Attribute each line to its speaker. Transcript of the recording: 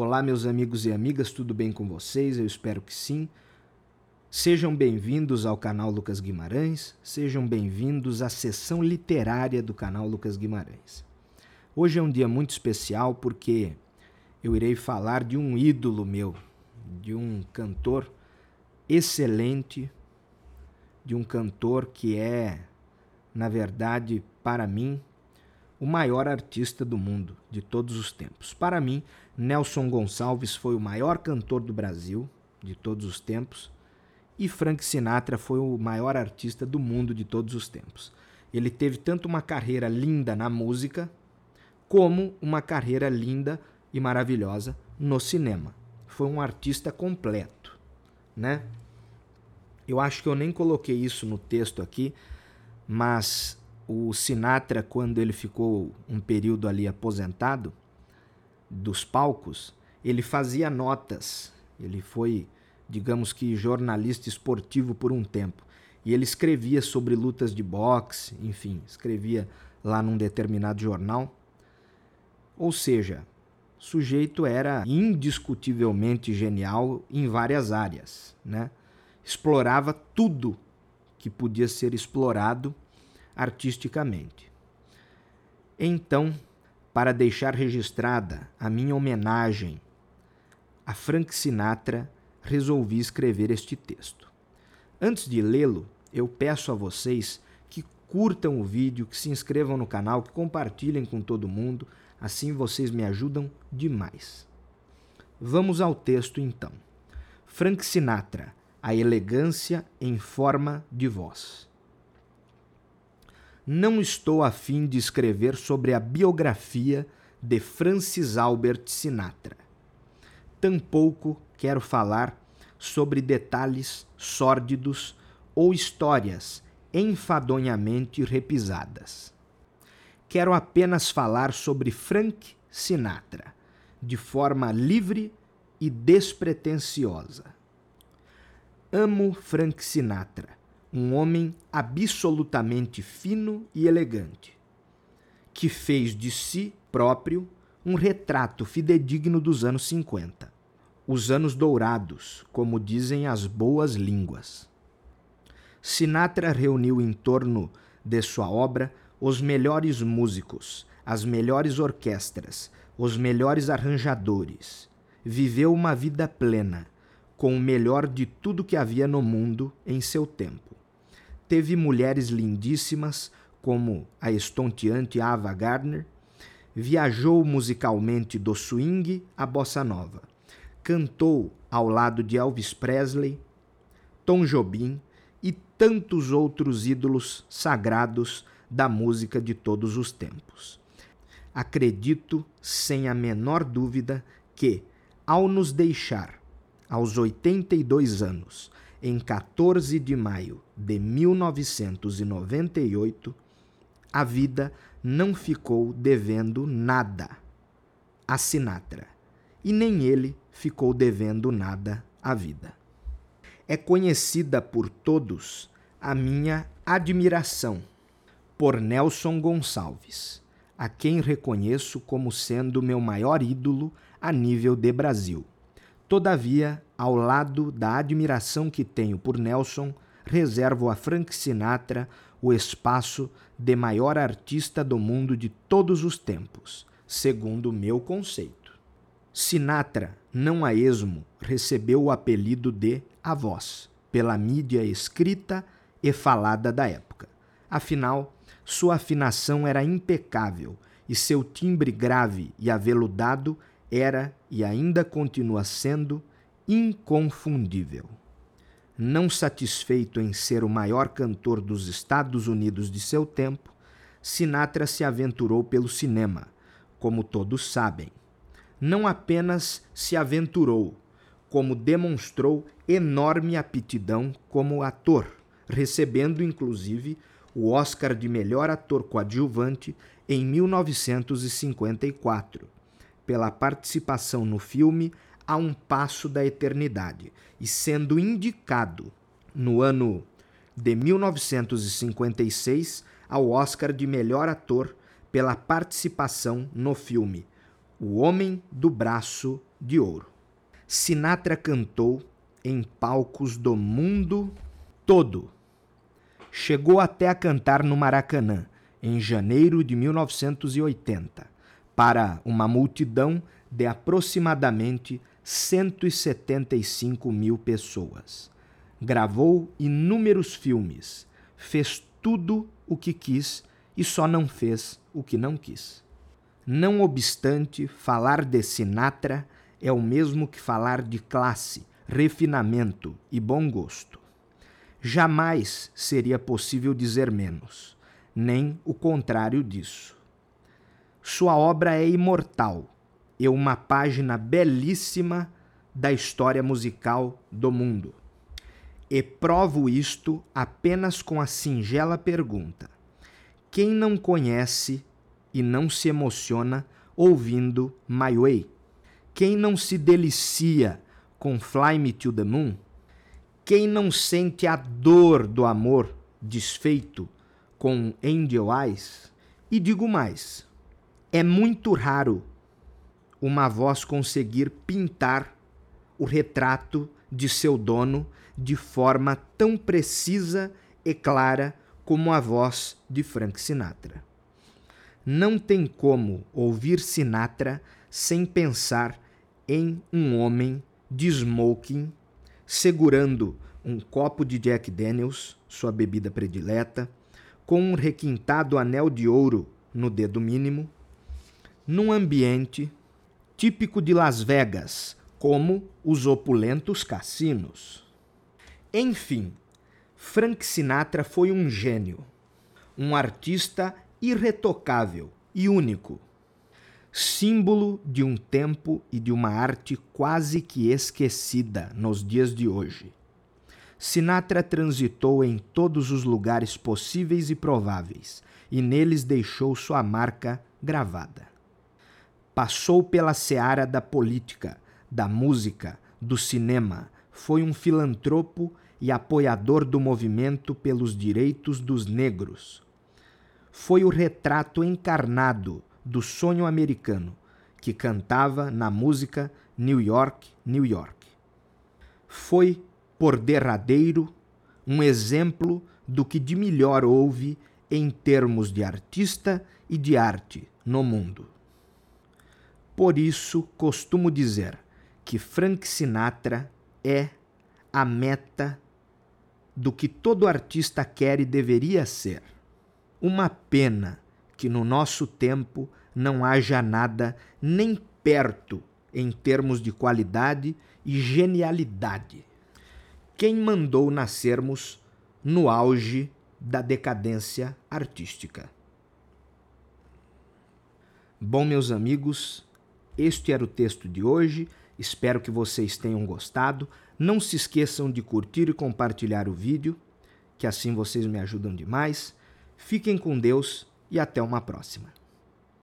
Speaker 1: Olá, meus amigos e amigas, tudo bem com vocês? Eu espero que sim. Sejam bem-vindos ao canal Lucas Guimarães, sejam bem-vindos à sessão literária do canal Lucas Guimarães. Hoje é um dia muito especial porque eu irei falar de um ídolo meu, de um cantor excelente, de um cantor que é, na verdade, para mim, o maior artista do mundo de todos os tempos. Para mim, Nelson Gonçalves foi o maior cantor do Brasil de todos os tempos e Frank Sinatra foi o maior artista do mundo de todos os tempos. Ele teve tanto uma carreira linda na música, como uma carreira linda e maravilhosa no cinema. Foi um artista completo, né? Eu acho que eu nem coloquei isso no texto aqui, mas o Sinatra, quando ele ficou um período ali aposentado dos palcos, ele fazia notas. Ele foi, digamos que, jornalista esportivo por um tempo. E ele escrevia sobre lutas de boxe, enfim, escrevia lá num determinado jornal. Ou seja, o sujeito era indiscutivelmente genial em várias áreas, né? Explorava tudo que podia ser explorado artisticamente. Então, para deixar registrada a minha homenagem a Frank Sinatra, resolvi escrever este texto. Antes de lê-lo, eu peço a vocês que curtam o vídeo, que se inscrevam no canal, que compartilhem com todo mundo, assim vocês me ajudam demais. Vamos ao texto então. Frank Sinatra, a elegância em forma de voz não estou a fim de escrever sobre a biografia de Francis Albert Sinatra. Tampouco quero falar sobre detalhes sórdidos ou histórias enfadonhamente repisadas. Quero apenas falar sobre Frank Sinatra, de forma livre e despretensiosa. Amo Frank Sinatra um homem absolutamente fino e elegante, que fez de si próprio um retrato fidedigno dos anos 50, os anos dourados, como dizem as boas línguas. Sinatra reuniu em torno de sua obra os melhores músicos, as melhores orquestras, os melhores arranjadores. Viveu uma vida plena, com o melhor de tudo que havia no mundo em seu tempo. Teve mulheres lindíssimas, como a estonteante Ava Gardner. Viajou musicalmente do swing à bossa nova. Cantou ao lado de Elvis Presley, Tom Jobim e tantos outros ídolos sagrados da música de todos os tempos. Acredito, sem a menor dúvida, que, ao nos deixar aos 82 anos, em 14 de maio de 1998, a vida não ficou devendo nada a Sinatra, e nem ele ficou devendo nada à vida. É conhecida por todos a minha admiração por Nelson Gonçalves, a quem reconheço como sendo meu maior ídolo a nível de Brasil. Todavia, ao lado da admiração que tenho por Nelson, reservo a Frank Sinatra o espaço de maior artista do mundo de todos os tempos, segundo meu conceito. Sinatra, não a esmo, recebeu o apelido de A Voz, pela mídia escrita e falada da época. Afinal, sua afinação era impecável e seu timbre grave e aveludado era e ainda continua sendo inconfundível. Não satisfeito em ser o maior cantor dos Estados Unidos de seu tempo, Sinatra se aventurou pelo cinema, como todos sabem. Não apenas se aventurou, como demonstrou enorme aptidão como ator, recebendo inclusive o Oscar de melhor ator coadjuvante em 1954 pela participação no filme A Um Passo da Eternidade e sendo indicado no ano de 1956 ao Oscar de Melhor Ator pela participação no filme O Homem do Braço de Ouro. Sinatra cantou em palcos do mundo todo. Chegou até a cantar no Maracanã em janeiro de 1980 para uma multidão de aproximadamente 175 mil pessoas. Gravou inúmeros filmes, fez tudo o que quis e só não fez o que não quis. Não obstante, falar de Sinatra é o mesmo que falar de classe, refinamento e bom gosto. Jamais seria possível dizer menos, nem o contrário disso. Sua obra é imortal e uma página belíssima da história musical do mundo. E provo isto apenas com a singela pergunta: quem não conhece e não se emociona ouvindo My Way? Quem não se delicia com Fly Me to the Moon? Quem não sente a dor do amor desfeito com Angel Eyes? E digo mais: é muito raro uma voz conseguir pintar o retrato de seu dono de forma tão precisa e clara como a voz de Frank Sinatra. Não tem como ouvir Sinatra sem pensar em um homem de smoking segurando um copo de Jack Daniels, sua bebida predileta, com um requintado anel de ouro no dedo mínimo num ambiente típico de Las Vegas, como os opulentos cassinos. Enfim, Frank Sinatra foi um gênio, um artista irretocável e único, símbolo de um tempo e de uma arte quase que esquecida nos dias de hoje. Sinatra transitou em todos os lugares possíveis e prováveis, e neles deixou sua marca gravada. Passou pela seara da política, da música, do cinema. Foi um filantropo e apoiador do movimento pelos direitos dos negros. Foi o retrato encarnado do sonho americano, que cantava na música New York, New York. Foi, por derradeiro, um exemplo do que de melhor houve em termos de artista e de arte no mundo. Por isso, costumo dizer que Frank Sinatra é a meta do que todo artista quer e deveria ser. Uma pena que no nosso tempo não haja nada nem perto em termos de qualidade e genialidade. Quem mandou nascermos no auge da decadência artística. Bom, meus amigos, este era o texto de hoje, espero que vocês tenham gostado. Não se esqueçam de curtir e compartilhar o vídeo, que assim vocês me ajudam demais. Fiquem com Deus e até uma próxima.